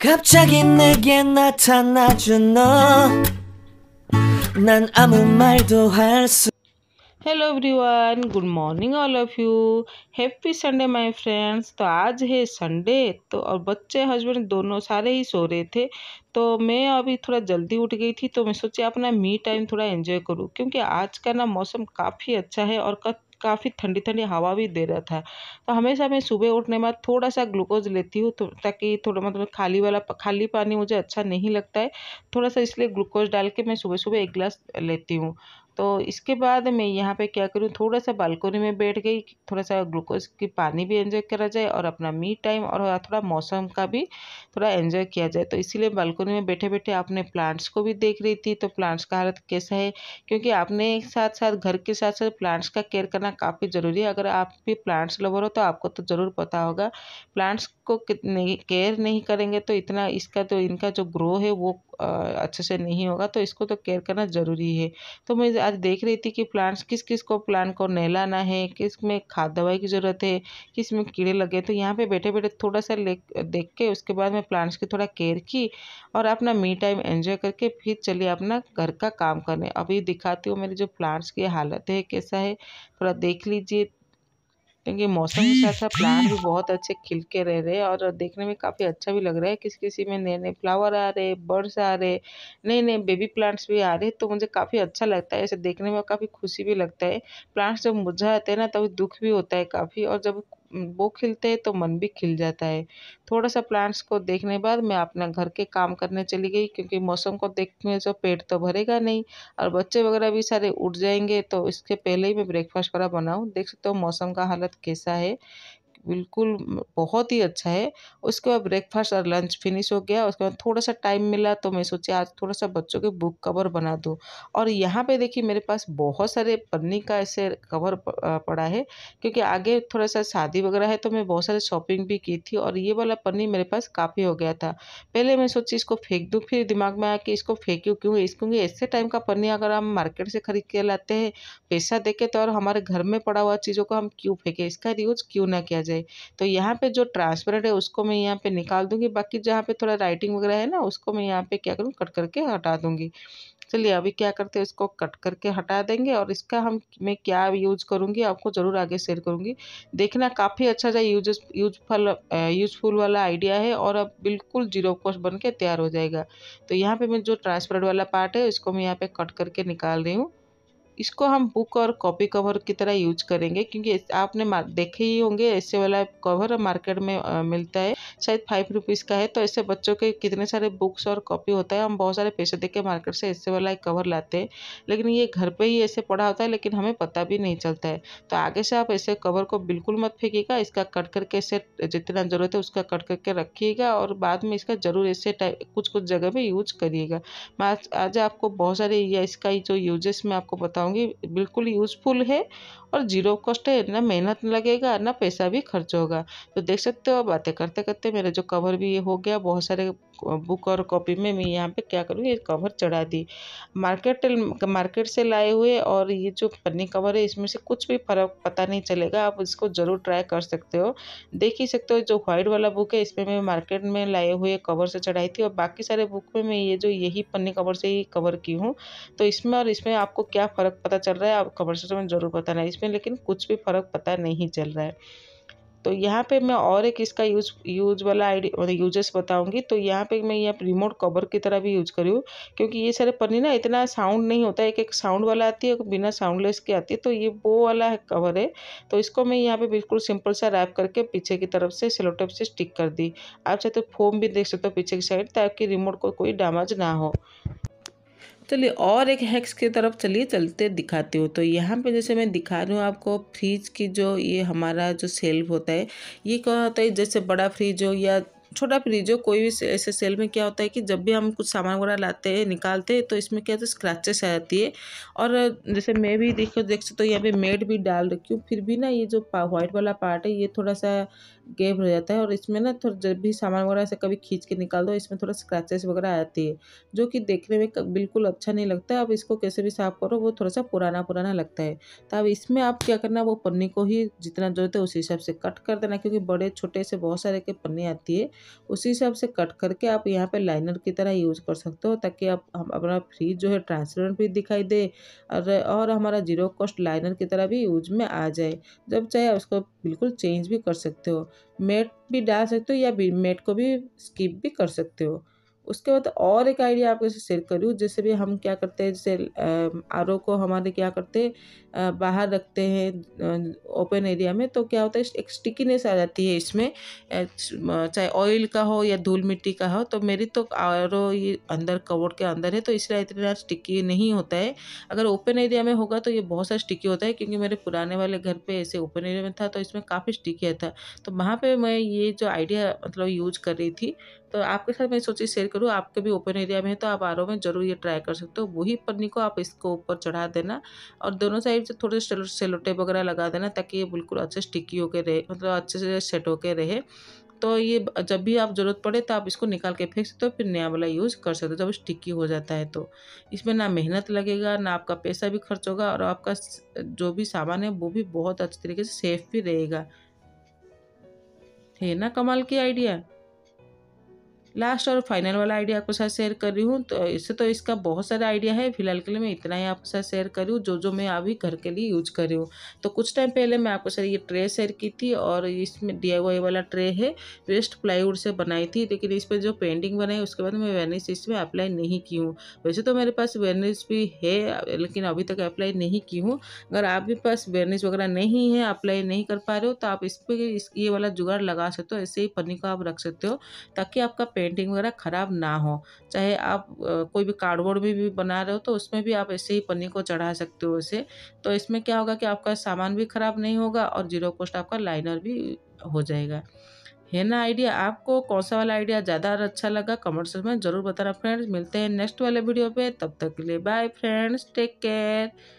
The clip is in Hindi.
갑자기 내게 나타나준 난 아무 말도 수. Hello everyone good morning all of you happy Sunday my friends तो आज है संडे तो और बच्चे हस्बैंड दोनों सारे ही सो रहे थे तो मैं अभी थोड़ा जल्दी उठ गई थी तो मैं सोची अपना मी टाइम थोड़ा एंजॉय करूँ क्योंकि आज का ना मौसम काफ़ी अच्छा है और काफ़ी ठंडी ठंडी हवा भी दे रहा था तो हमेशा मैं सुबह उठने बाद थोड़ा सा ग्लूकोज लेती हूँ तो ताकि थोड़ा मतलब खाली वाला खाली पानी मुझे अच्छा नहीं लगता है थोड़ा सा इसलिए ग्लूकोज डाल के मैं सुबह सुबह एक गिलास लेती हूँ तो इसके बाद मैं यहाँ पे क्या करूँ थोड़ा सा बालकोनी में बैठ गई थोड़ा सा ग्लूकोज की पानी भी एंजॉय करा जाए और अपना मी टाइम और थोड़ा मौसम का भी थोड़ा एंजॉय किया जाए तो इसीलिए बालकोनी में बैठे बैठे आपने प्लांट्स को भी देख रही थी तो प्लांट्स का हालत कैसा है क्योंकि आपने साथ साथ घर के साथ साथ प्लांट्स का केयर करना काफ़ी ज़रूरी है अगर आप भी प्लांट्स लवर हो तो आपको तो ज़रूर पता होगा प्लांट्स को कितने केयर नहीं करेंगे तो इतना इसका जो तो इनका जो ग्रो है वो अच्छे से नहीं होगा तो इसको तो केयर करना ज़रूरी है तो मैं आज देख रही थी कि प्लांट्स किस किस को प्लांट को नहलाना है किस में खाद दवाई की ज़रूरत है किस में कीड़े लगे तो यहाँ पे बैठे बैठे थोड़ा सा ले देख के उसके बाद मैं प्लांट्स की थोड़ा केयर की और अपना मी टाइम एंजॉय करके फिर चलिए अपना घर का काम करने अभी दिखाती हूँ मेरे जो प्लांट्स की हालत है कैसा है थोड़ा देख लीजिए क्योंकि मौसम के साथ साथ प्लांट भी बहुत अच्छे खिल के रह रहे और देखने में काफ़ी अच्छा भी लग रहा है किसी किसी में नए नए फ्लावर आ रहे बर्ड्स आ रहे नए नए बेबी प्लांट्स भी आ रहे तो मुझे काफ़ी अच्छा लगता है ऐसे देखने में काफ़ी खुशी भी लगता है प्लांट्स जब मुरझा आते हैं ना तभी दुख भी होता है काफ़ी और जब वो खिलते हैं तो मन भी खिल जाता है थोड़ा सा प्लांट्स को देखने के बाद मैं अपना घर के काम करने चली गई क्योंकि मौसम को देखने से पेट तो भरेगा नहीं और बच्चे वगैरह भी सारे उठ जाएंगे तो इसके पहले ही मैं ब्रेकफास्ट वगैरह बनाऊँ देख सकते हो मौसम का हालत कैसा है बिल्कुल बहुत ही अच्छा है उसके बाद ब्रेकफास्ट और लंच फिनिश हो गया उसके बाद थोड़ा सा टाइम मिला तो मैं सोची आज थोड़ा सा बच्चों के बुक कवर बना दूँ और यहाँ पे देखिए मेरे पास बहुत सारे पन्नी का ऐसे कवर पड़ा है क्योंकि आगे थोड़ा सा शादी वगैरह है तो मैं बहुत सारे शॉपिंग भी की थी और ये वाला पन्नी मेरे पास काफ़ी हो गया था पहले मैं सोची इसको फेंक दूँ फिर दिमाग में आया कि इसको फेंक्यू क्यों इसको ऐसे टाइम का पन्नी अगर हम मार्केट से खरीद के लाते हैं पैसा दे तो और हमारे घर में पड़ा हुआ चीज़ों को हम क्यों फेंकें इसका यूज़ क्यों ना किया जाए है तो यहाँ पे जो ट्रांसपेरेंट है उसको मैं यहाँ पे निकाल दूंगी बाकी जहाँ पे थोड़ा राइटिंग वगैरह है ना उसको मैं यहाँ पे क्या करूँ कट करके हटा दूंगी चलिए अभी क्या करते हैं इसको कट करके हटा देंगे और इसका हम मैं क्या यूज करूँगी आपको ज़रूर आगे शेयर करूँगी देखना काफ़ी अच्छा सा यूज यूजफुल यूजफुल वाला आइडिया है और अब बिल्कुल जीरो कॉस्ट बन के तैयार हो जाएगा तो यहाँ पे मैं जो ट्रांसपेरेंट वाला पार्ट है इसको मैं यहाँ पे कट करके निकाल रही हूँ इसको हम बुक और कॉपी कवर की तरह यूज करेंगे क्योंकि आपने देखे ही होंगे ऐसे वाला कवर मार्केट में आ, मिलता है शायद फाइव रुपीज़ का है तो ऐसे बच्चों के कितने सारे बुक्स और कॉपी होता है हम बहुत सारे पैसे दे के मार्केट से ऐसे वाला एक कवर लाते हैं लेकिन ये घर पर ही ऐसे पड़ा होता है लेकिन हमें पता भी नहीं चलता है तो आगे से आप ऐसे कवर को बिल्कुल मत फेंकिएगा इसका कट करके ऐसे जितना ज़रूरत है उसका कट करके रखिएगा और बाद में इसका ज़रूर ऐसे टाइप कुछ कुछ जगह पर यूज करिएगा आज आपको बहुत सारे इसका जो यूजेस मैं आपको बताऊँ बताऊंगी बिल्कुल यूज़फुल है और जीरो कॉस्ट है ना मेहनत लगेगा ना पैसा भी खर्च होगा तो देख सकते हो बातें करते करते मेरा जो कवर भी ये हो गया बहुत सारे बुक और कॉपी में मैं यहाँ पे क्या करूँगी कवर चढ़ा दी मार्केट मार्केट से लाए हुए और ये जो पन्नी कवर है इसमें से कुछ भी फर्क पता नहीं चलेगा आप इसको ज़रूर ट्राई कर सकते हो देख ही सकते हो जो व्हाइट वाला बुक है इसमें मैं मार्केट में लाए हुए कवर से चढ़ाई थी और बाकी सारे बुक में मैं ये जो यही पन्नी कवर से ही कवर की हूँ तो इसमें और इसमें आपको क्या फ़र्क पता चल रहा है और कमर्शियल तो में ज़रूर पता नहीं इसमें लेकिन कुछ भी फ़र्क पता नहीं चल रहा है तो यहाँ पे मैं और एक इसका यूज यूज वाला आईडी मतलब यूजेस बताऊंगी तो यहाँ पे मैं यहाँ रिमोट कवर की तरह भी यूज करी हूँ क्योंकि ये सारे पन्नी ना इतना साउंड नहीं होता एक एक साउंड वाला आती है बिना साउंडलेस की आती है तो ये वो वाला है कवर है तो इसको मैं यहाँ पे बिल्कुल सिंपल सा रैप करके पीछे की तरफ से सिलोटेप से स्टिक कर दी आप चाहते तो फोम भी देख सकते हो पीछे की साइड ताकि रिमोट को कोई डैमेज ना हो चलिए और एक हैक्स की तरफ चलिए चलते दिखाती हूँ तो यहाँ पे जैसे मैं दिखा रही हूँ आपको फ्रिज की जो ये हमारा जो सेल्फ होता है ये क्या होता है जैसे बड़ा फ्रिज हो या छोटा फ्रिज हो कोई भी ऐसे सेल में क्या होता है कि जब भी हम कुछ सामान वगैरह लाते हैं निकालते हैं तो इसमें क्या होता है स्क्रैचेस आ जाती है और जैसे मैं भी देखो देख सकते तो यहाँ पे मेड भी डाल रखी हूँ फिर भी ना ये जो व्हाइट वाला पार्ट है ये थोड़ा सा गैप रह जाता है और इसमें ना थोड़ा जब भी सामान वगैरह से कभी खींच के निकाल दो इसमें थोड़ा स्क्रैचेस वगैरह आ जाती है जो कि देखने में बिल्कुल अच्छा नहीं लगता है अब इसको कैसे भी साफ करो वो थोड़ा सा पुराना पुराना लगता है तो अब इसमें आप क्या करना वो पन्नी को ही जितना जरूरत है उस हिसाब से कट कर देना क्योंकि बड़े छोटे से बहुत सारे के पन्नी आती है उसी हिसाब से कट करके आप यहाँ पे लाइनर की तरह यूज़ कर सकते हो ताकि आप हम अपना फ्रीज जो है ट्रांसपेरेंट भी दिखाई दे और और हमारा जीरो कॉस्ट लाइनर की तरह भी यूज में आ जाए जब चाहे उसको बिल्कुल चेंज भी कर सकते हो मेट भी डाल सकते हो या मेट को भी स्किप भी कर सकते हो उसके बाद और एक आइडिया आपके साथ शेयर करूँ जैसे भी हम क्या करते हैं जैसे आर को हमारे क्या करते बाहर रखते हैं ओपन एरिया में तो क्या होता है एक स्टिकीनेस आ जाती है इसमें चाहे ऑयल का हो या धूल मिट्टी का हो तो मेरी तो आर ये अंदर कवर के अंदर है तो इसलिए इतना स्टिकी नहीं होता है अगर ओपन एरिया में होगा तो ये बहुत सारा स्टिकी होता है क्योंकि मेरे पुराने वाले घर पर ऐसे ओपन एरिया में था तो इसमें काफ़ी स्टिकी था तो वहाँ पर मैं ये जो आइडिया मतलब यूज कर रही थी तो आपके साथ मैं सोची शेयर करूँ आपके भी ओपन एरिया में है तो आप आर में ज़रूर ये ट्राई कर सकते हो वही पन्नी को आप इसको ऊपर चढ़ा देना और दोनों साइड से थोड़े सेलो टेप वगैरह लगा देना ताकि ये बिल्कुल अच्छे स्टिकी होकर रहे मतलब अच्छे से सेट होकर रहे तो ये जब भी आप ज़रूरत पड़े तो आप इसको निकाल के फेंक सकते हो फिर नया वाला यूज़ कर सकते हो जब स्टिकी हो जाता है तो इसमें ना मेहनत लगेगा ना आपका पैसा भी खर्च होगा और आपका जो भी सामान है वो भी बहुत अच्छे तरीके से सेफ भी रहेगा है ना कमाल की आइडिया लास्ट और फाइनल वाला आइडिया आपके साथ शेयर कर रही हूँ तो इससे तो इसका बहुत सारा आइडिया है फिलहाल के लिए मैं इतना ही आपके साथ शेयर कर रही हूँ जो जो मैं अभी घर के लिए यूज कर रही हूँ तो कुछ टाइम पहले मैं आपके साथ ये ट्रे शेयर की थी और इसमें डी वाला ट्रे है वेस्ट प्लाईवुड से बनाई थी लेकिन इस पर जो पेंटिंग बनाई उसके बाद मैं वेनिस इसमें अप्लाई नहीं की हूँ वैसे तो मेरे पास वेनिस भी है लेकिन अभी तक अप्लाई नहीं की हूँ अगर आपके पास वेनिस वगैरह नहीं है अप्लाई नहीं कर पा रहे हो तो आप इस पर ये वाला जुगाड़ लगा सकते हो ऐसे ही पन्नी को आप रख सकते हो ताकि आपका पेंट पेंटिंग वगैरह ख़राब ना हो चाहे आप कोई भी कार्डबोर्ड भी, भी बना रहे हो तो उसमें भी आप ऐसे ही पन्नी को चढ़ा सकते हो इसे तो इसमें क्या होगा कि आपका सामान भी ख़राब नहीं होगा और जीरो कॉस्ट आपका लाइनर भी हो जाएगा है ना आइडिया आपको कौन सा वाला आइडिया ज़्यादा अच्छा लगा कमेंट्स में ज़रूर बताना फ्रेंड्स मिलते हैं नेक्स्ट वाले वीडियो पे तब तक के लिए बाय फ्रेंड्स टेक केयर